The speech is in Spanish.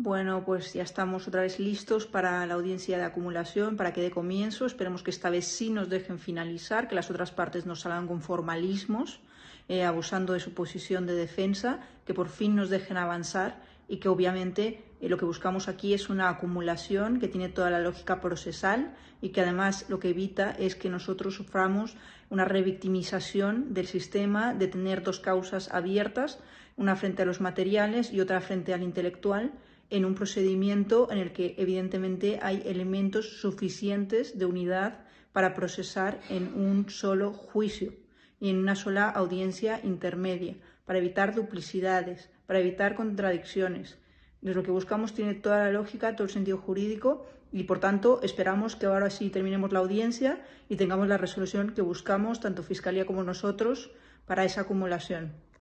Bueno, pues ya estamos otra vez listos para la audiencia de acumulación, para que dé comienzo. Esperemos que esta vez sí nos dejen finalizar, que las otras partes nos salgan con formalismos, eh, abusando de su posición de defensa, que por fin nos dejen avanzar y que obviamente eh, lo que buscamos aquí es una acumulación que tiene toda la lógica procesal y que además lo que evita es que nosotros suframos una revictimización del sistema, de tener dos causas abiertas, una frente a los materiales y otra frente al intelectual en un procedimiento en el que evidentemente hay elementos suficientes de unidad para procesar en un solo juicio y en una sola audiencia intermedia, para evitar duplicidades, para evitar contradicciones. lo que buscamos tiene toda la lógica, todo el sentido jurídico y, por tanto, esperamos que ahora sí terminemos la audiencia y tengamos la resolución que buscamos, tanto Fiscalía como nosotros, para esa acumulación.